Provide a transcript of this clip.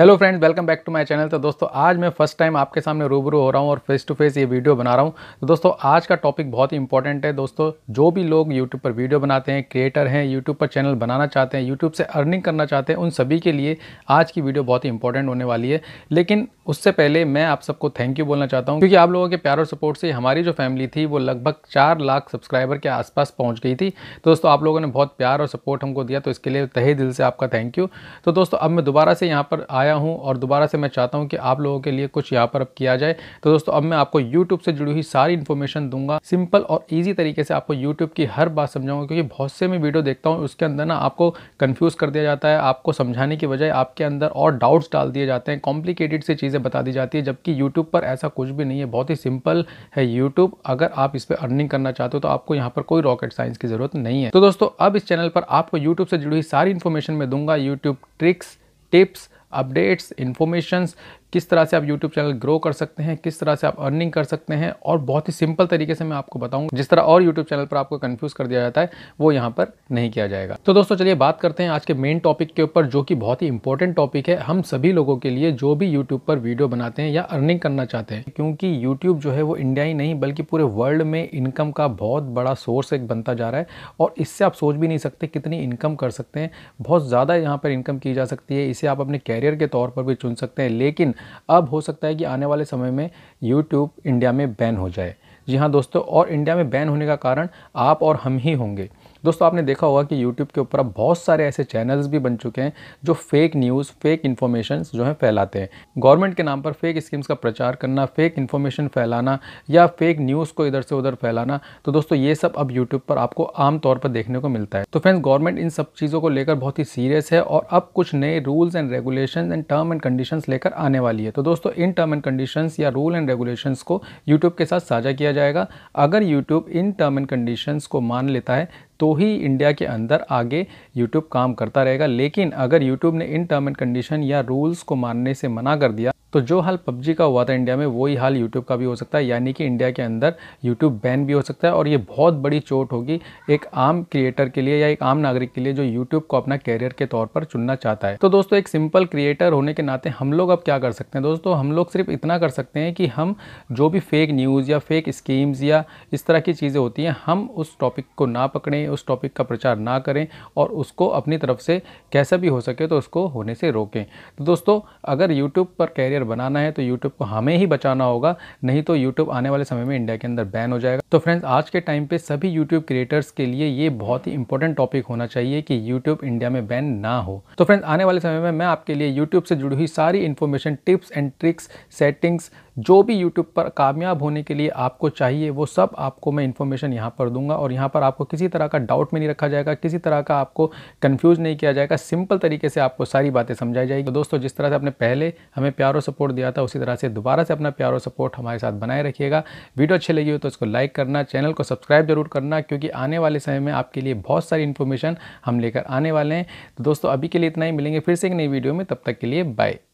hello friends welcome back to my channel तो दोस्तों आज मैं फर्स्ट टाइम आपके सामने रूबरू हो रहा हूँ और फेस टू फेस ये वीडियो बना रहा हूँ तो दोस्तों आज का टॉपिक बहुत ही इंपॉर्टेंट है दोस्तों जो भी लोग यूट्यूब पर वीडियो बनाते हैं क्रिएटर हैं यूट्यूब पर चैनल बनाना चाहते हैं यूट्यूब से अर्निंग करना चाहते हैं उन सभी के लिए आज की वीडियो बहुत ही इंपॉर्टेंट होने वाली है लेकिन उससे पहले मैं आप सबको थैंक यू बोलना चाहता हूँ क्योंकि आप लोगों के प्यार और सपोर्ट से हमारी जो फैमिली थी वो लगभग चार लाख सब्सक्राइबर के आसपास पहुँच गई थी तो दोस्तों आप लोगों ने बहुत प्यार और सपोर्ट हमको दिया तो इसके लिए तहे दिल से आपका थैंक यू तो दोस्तों अब मैं दोबारा से यहाँ पर आया हूँ और दोबारा से मैं चाहता हूँ कि आप लोगों के लिए कुछ यहाँ पर अब किया जाए तो दोस्तों अब मैं आपको यूट्यूब से जुड़ी हुई सारी इन्फॉर्मेशन दूंगा सिंपल और ईजी तरीके से आपको यूट्यूब की हर बात समझाऊंगा क्योंकि बहुत से मैं वीडियो देखता हूँ उसके अंदर ना आपको कन्फ्यूज़ कर दिया जाता है आपको समझाने की बजाय आपके अंदर और डाउट्स डाल दिए जाते हैं कॉम्प्लिकेटेड से चीज़ें चीज़ें बता दी जाती है जबकि यूट्यूब पर ऐसा कुछ भी नहीं है बहुत ही सिंपल है यूट्यूब अगर आप इस पर अर्निंग करना चाहते हो तो आपको यहाँ पर कोई रॉकेट साइंस की ज़रूरत नहीं है तो दोस्तों अब इस चैनल पर आपको यूट्यूब से जुड़ी सारी इन्फॉर्मेशन मैं दूंगा YouTube tricks tips updates information किस तरह से आप यूट्यूब चैनल ग्रो कर सकते हैं किस तरह से आप अर्निंग कर सकते हैं और बहुत ही सिंपल तरीके से मैं आपको बताऊंगा जिस तरह और यूट्यूब चैनल पर आपको कन्फ्यूज़ कर दिया जाता है वो यहाँ पर नहीं किया जाएगा तो दोस्तों चलिए बात करते हैं आज के मेन टॉपिक के ऊपर जो कि बहुत ही इंपॉर्टेंट टॉपिक है हम सभी लोगों के लिए जो भी यूट्यूब पर वीडियो बनाते हैं या अर्निंग करना चाहते हैं क्योंकि यूट्यूब जो है वो इंडिया ही नहीं बल्कि पूरे वर्ल्ड में इनकम का बहुत बड़ा सोर्स एक बनता जा रहा है और इससे आप सोच भी नहीं सकते कितनी इनकम कर सकते हैं बहुत ज़्यादा यहाँ पर इनकम की जा सकती है इसे आप अपने कैरियर कैरियर के तौर पर भी चुन सकते हैं लेकिन अब हो सकता है कि आने वाले समय में यूट्यूब इंडिया में बैन हो जाए जी हाँ दोस्तों और इंडिया में बैन होने का कारण आप और हम ही होंगे दोस्तों आपने देखा होगा कि यूट्यूब के ऊपर अब बहुत सारे ऐसे चैनल्स भी बन चुके हैं जो फेक न्यूज़ फेक इन्फॉर्मेशन जो है फैलाते हैं गवर्नमेंट के नाम पर फेक स्कीम्स का प्रचार करना फेक इन्फॉर्मेशन फैलाना या फेक न्यूज़ को इधर से उधर फैलाना तो दोस्तों ये सब अब यूट्यूब पर आपको आमतौर पर देखने को मिलता है तो फ्रेंड्स गवर्नमेंट इन सब चीज़ों को लेकर बहुत ही सीरियस है और अब कुछ नए rules and regulation and term and condition लेकर आने वाली है तो दोस्तों इन टर्म एंड कंडीशन या रूल एंड रेगुलेशन को यूट्यूब के साथ साझा किया जाएगा अगर यूट्यूब इन टर्म एंड कंडीशन को मान लेता है तो ही इंडिया के अंदर आगे यूट्यूब काम करता रहेगा लेकिन अगर यूट्यूब ने इन टर्म एंड कंडीशन या रूल्स को मानने से मना कर दिया तो जो हाल पबजी का हुआ था इंडिया में वही हाल यूट्यूब का भी हो सकता है यानी कि इंडिया के अंदर यूट्यूब बैन भी हो सकता है और ये बहुत बड़ी चोट होगी एक आम क्रिएटर के लिए या एक आम नागरिक के लिए जो यूट्यूब को अपना कैरियर के तौर पर चुनना चाहता है तो दोस्तों एक सिंपल क्रिएटर होने के नाते हम लोग अब क्या कर सकते हैं दोस्तों हम लोग सिर्फ इतना कर सकते हैं कि हम जो भी फेक न्यूज़ या फेक स्कीम्स या इस तरह की चीज़ें होती हैं हम उस टॉपिक को ना पकड़ें उस टॉपिक का प्रचार ना करें और उसको अपनी तरफ से कैसा भी हो सके तो उसको होने से रोकें तो दोस्तों अगर यूट्यूब पर कैरियर करियर बनाना है तो यूट्यूब को हमें ही बचाना होगा नहीं तो यूट्यूब आने वाले समय में इंडिया के अंदर बैन हो जाएगा तो फ्रेंड्स आज के टाइम पे सभी यूट्यूब क्रिएटर्स के लिए ये बहुत ही इंपॉर्टेंट टॉपिक होना चाहिए कि यूट्यूब इंडिया में बैन ना हो तो फ्रेंड्स आने वाले समय में मैं आपके लिए यूट्यूब से जुड़ी हुई सारी information tips and tricks settings जो भी यूट्यूब पर कामयाब होने के लिए आपको चाहिए वो सब आपको मैं इन्फॉर्मेशन यहाँ पर दूंगा और यहाँ पर आपको किसी तरह का डाउट में नहीं रखा जाएगा किसी तरह का आपको कन्फ्यूज नहीं किया जाएगा सिंपल तरीके से आपको सारी बातें समझाई जाएगी तो दोस्तों जिस तरह से आपने पहले हमें प्यार और सपोर्ट दिया था उसी तरह से दोबारा से अपना प्यार और सपोर्ट हमारे साथ बनाए रखिएगा वीडियो अच्छी लगी हो तो इसको लाइक करना चैनल को सब्सक्राइब जरूर करना क्योंकि आने वाले समय में आपके लिए बहुत सारी इन्फॉर्मेशन हम लेकर आने वाले हैं तो दोस्तों अभी के लिए इतना ही मिलेंगे फिर से एक नई वीडियो में तब तक के लिए बाय